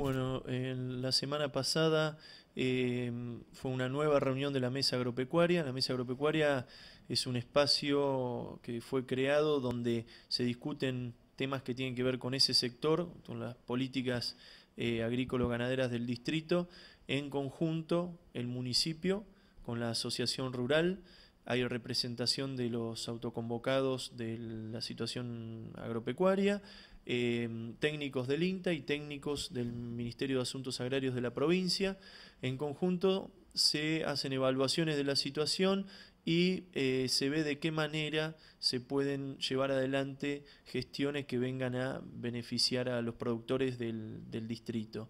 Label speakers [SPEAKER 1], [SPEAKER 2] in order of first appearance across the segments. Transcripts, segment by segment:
[SPEAKER 1] Bueno, la semana pasada em, fue una nueva reunión de la Mesa Agropecuaria. La Mesa Agropecuaria es un espacio que fue creado donde se discuten temas que tienen que ver con ese sector, con las políticas eh, agrícolas-ganaderas del distrito, en conjunto el municipio con la Asociación Rural. Hay representación de los autoconvocados de la situación agropecuaria, Em, técnicos del INTA y técnicos del Ministerio de Asuntos Agrarios de la provincia. En conjunto se hacen evaluaciones de la situación y eh, se ve de qué manera se pueden llevar adelante gestiones que vengan a beneficiar a los productores del distrito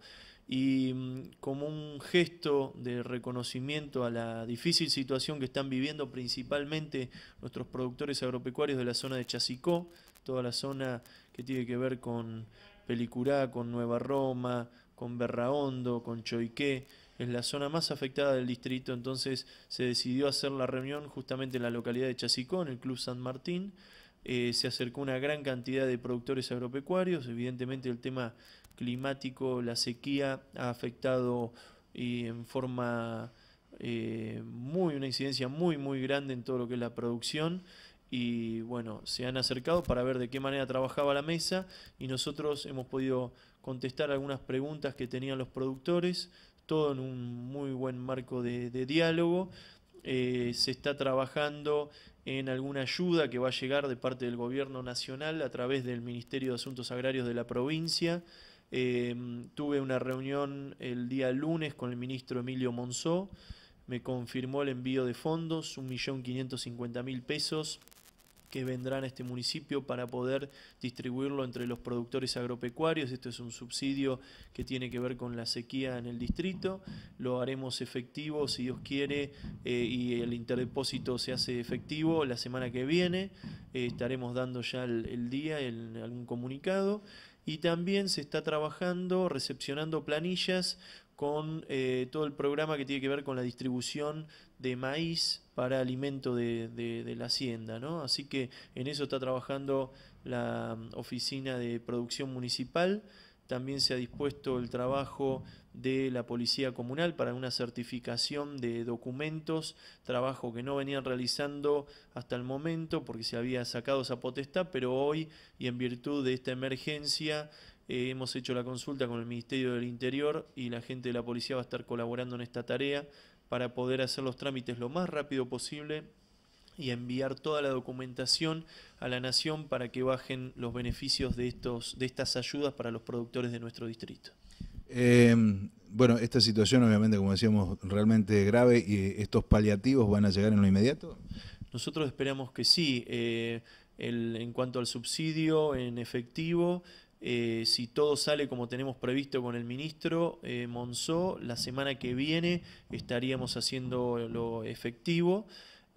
[SPEAKER 1] y mm, como un gesto de reconocimiento a la difícil situación que están viviendo principalmente nuestros productores agropecuarios de la zona de Chasicó, toda la zona que tiene que ver con Pelicurá, con Nueva Roma, con Berraondo, con Choiqué, es la zona más afectada del distrito, entonces se decidió hacer la reunión justamente en la localidad de Chasicó, en el Club San Martín, eh, se acercó una gran cantidad de productores agropecuarios, evidentemente el tema climático, la sequía ha afectado eh, en forma eh, muy, una incidencia muy, muy grande en todo lo que es la producción. Y bueno, se han acercado para ver de qué manera trabajaba la mesa y nosotros hemos podido contestar algunas preguntas que tenían los productores, todo en un muy buen marco de, diálogo. Eh, se está trabajando en alguna ayuda que va a llegar de parte del gobierno nacional a través del Ministerio de Asuntos Agrarios de la provincia. Em, tuve una reunión el día lunes con el ministro Emilio Monzó. Me confirmó el envío de fondos, 1.550.000 pesos que vendrán a este municipio para poder distribuirlo entre los productores agropecuarios. Esto es un subsidio que tiene que ver con la sequía en el distrito. Lo haremos efectivo, si Dios quiere, eh, y el interdepósito se hace efectivo la semana que viene. Eh, estaremos dando ya el, el día, en algún comunicado y también se está trabajando, recepcionando planillas con eh, todo el programa que tiene que ver con la distribución de maíz para alimento de, la hacienda. ¿no? Así que en eso está trabajando la mm, Oficina de Producción Municipal. También se ha dispuesto el trabajo de la Policía Comunal para una certificación de documentos, trabajo que no venían realizando hasta el momento porque se había sacado esa potestad, pero hoy y en virtud de esta emergencia eh, hemos hecho la consulta con el Ministerio del Interior y la gente de la Policía va a estar colaborando en esta tarea para poder hacer los trámites lo más rápido posible y enviar toda la documentación a la Nación para que bajen los beneficios de, estos, de estas ayudas para los productores de nuestro distrito. Eh, bueno, esta situación obviamente, como decíamos, realmente grave y estos paliativos van a llegar en lo inmediato. Nosotros esperamos que sí. Eh, en cuanto al subsidio en efectivo, eh, si todo sale como tenemos previsto con el ministro Monzó, la semana que viene estaríamos haciendo lo efectivo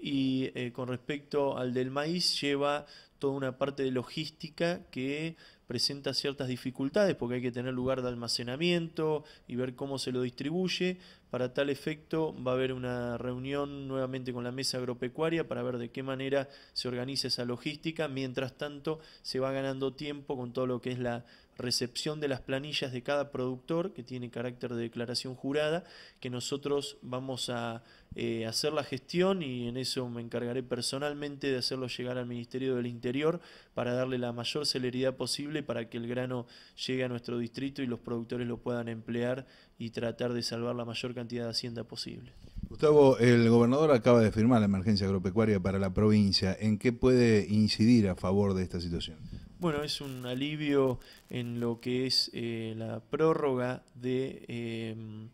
[SPEAKER 1] y eh, con respecto al del maíz lleva toda una parte de logística que presenta ciertas dificultades porque hay que tener lugar de almacenamiento y ver cómo se lo distribuye. Para tal efecto va a haber una reunión nuevamente con la mesa agropecuaria para ver de qué manera se organiza esa logística. Mientras tanto se va ganando tiempo con todo lo que es la recepción de las planillas de cada productor que tiene carácter de declaración jurada, que nosotros vamos a eh, hacer la gestión y en eso me encargaré personalmente de hacerlo llegar al Ministerio del Interior para darle la mayor celeridad posible para que el grano llegue a nuestro distrito y los productores lo puedan emplear y tratar de salvar la mayor cantidad de hacienda posible. Gustavo, el gobernador acaba de firmar la emergencia agropecuaria para la provincia. ¿En qué puede incidir a favor de esta situación? bueno, es un alivio en lo que es eh, la prórroga de em,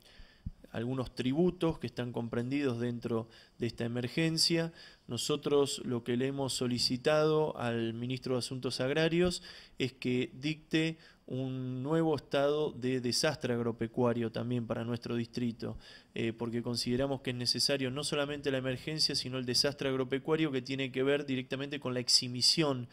[SPEAKER 1] algunos tributos que están comprendidos dentro de esta emergencia. Nosotros lo que le hemos solicitado al ministro de Asuntos Agrarios es que dicte un nuevo estado de desastre agropecuario también para nuestro distrito, eh, porque consideramos que es necesario no solamente la emergencia, sino el desastre agropecuario que tiene que ver directamente con la exhibición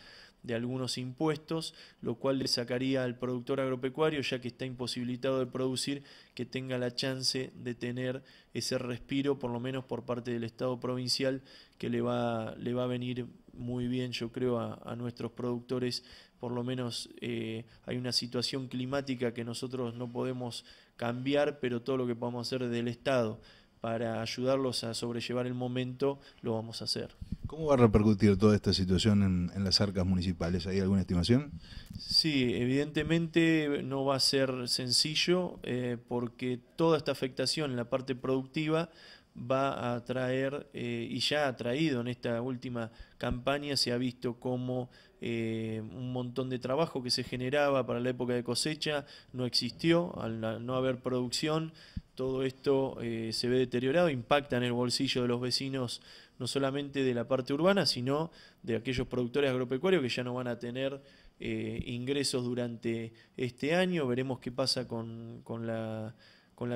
[SPEAKER 1] de algunos impuestos, lo cual le sacaría al productor agropecuario, ya que está imposibilitado de producir, que tenga la chance de tener ese respiro, por lo menos por parte del Estado provincial, que le va, le va a venir muy bien, yo creo, a, nuestros productores. Por lo menos eh, hay una situación climática que nosotros no podemos cambiar, pero todo lo que podemos hacer del Estado para ayudarlos a sobrellevar el momento, lo vamos a hacer. ¿Cómo va a repercutir toda esta situación en, las arcas municipales? ¿Hay alguna estimación? Sí, evidentemente no va a ser sencillo eh, porque toda esta afectación en la parte productiva va a traer eh, y ya ha traído en esta última campaña, se ha visto como eh, un montón de trabajo que se generaba para la época de cosecha no existió, al no haber producción todo esto eh, se ve deteriorado, impacta en el bolsillo de los vecinos, no solamente de la parte urbana, sino de aquellos productores agropecuarios que ya no van a tener eh, ingresos durante este año. Veremos qué pasa con, la,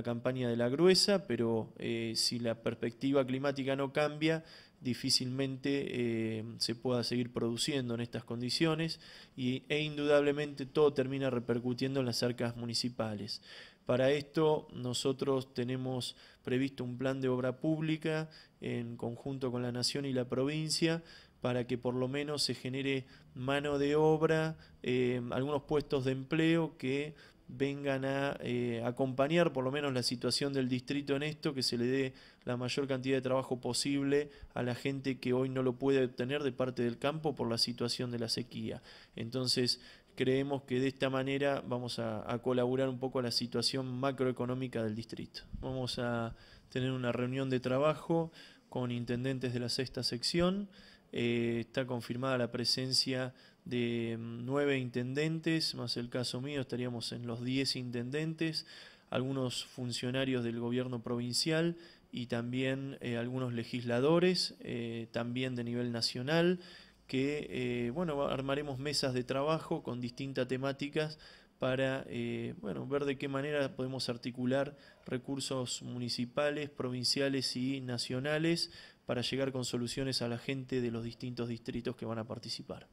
[SPEAKER 1] campaña de la gruesa, pero eh, si la perspectiva climática no cambia, difícilmente se pueda seguir produciendo en estas condiciones y, e indudablemente todo termina repercutiendo en las arcas municipales. Para esto nosotros tenemos previsto un plan de obra pública en conjunto con la Nación y la provincia para que por lo menos se genere mano de obra, eh, algunos puestos de empleo que vengan a eh, acompañar por lo menos la situación del distrito en esto, que se le dé la mayor cantidad de trabajo posible a la gente que hoy no lo puede obtener de parte del campo por la situación de la sequía. Entonces, creemos que de esta manera vamos a, colaborar un poco a la situación macroeconómica del distrito. Vamos a tener una reunión de trabajo con intendentes de la sexta sección. Eh, está confirmada la presencia de mm, nueve intendentes, más el caso mío, estaríamos en los diez intendentes, algunos funcionarios del gobierno provincial y también eh, algunos legisladores, eh, también de nivel nacional que eh, bueno, armaremos mesas de trabajo con distintas temáticas para eh, bueno, ver de qué manera podemos articular recursos municipales, provinciales y nacionales para llegar con soluciones a la gente de los distintos distritos que van a participar.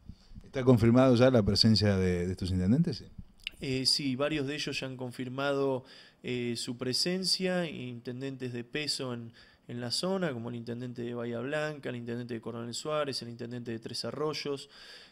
[SPEAKER 1] ¿Está confirmado ya la presencia de, estos intendentes? Eh, sí, varios de ellos ya han confirmado su presencia, intendentes de peso en, en la zona, como el intendente de Bahía Blanca, el intendente de Coronel Suárez, el intendente de Tres Arroyos,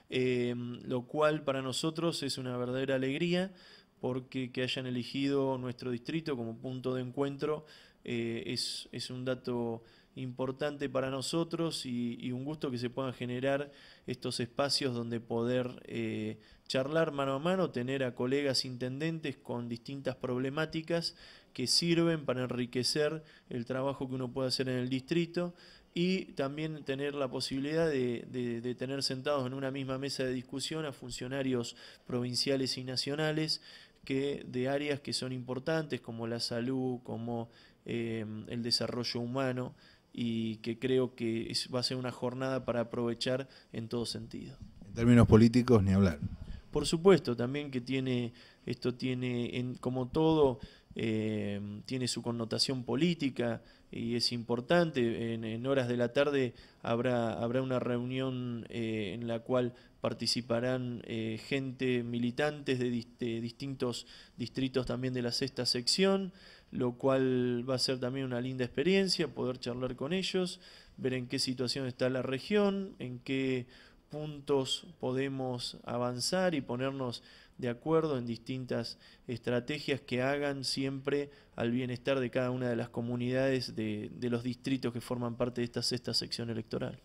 [SPEAKER 1] em, lo cual para nosotros es una verdadera alegría porque que hayan elegido nuestro distrito como punto de encuentro eh, es, es un dato importante para nosotros y, un gusto que se puedan generar estos espacios donde poder eh, charlar mano a mano, tener a colegas intendentes con distintas problemáticas que sirven para enriquecer el trabajo que uno puede hacer en el distrito y también tener la posibilidad de, tener sentados en una misma mesa de discusión a funcionarios provinciales y nacionales que de áreas que son importantes como la salud, como eh, el desarrollo humano y que creo que va a ser una jornada para aprovechar en todo sentido. En términos políticos, ni hablar. Por supuesto, también que tiene, esto tiene, en, como todo, eh, tiene su connotación política y es importante. En, horas de la tarde habrá, habrá una reunión eh, en la cual participarán eh, gente militantes de, de, distintos distritos también de la sexta sección lo cual va a ser también una linda experiencia, poder charlar con ellos, ver en qué situación está la región, en qué puntos podemos avanzar y ponernos de acuerdo en distintas estrategias que hagan siempre al bienestar de cada una de las comunidades de, de los distritos que forman parte de esta sexta sección electoral.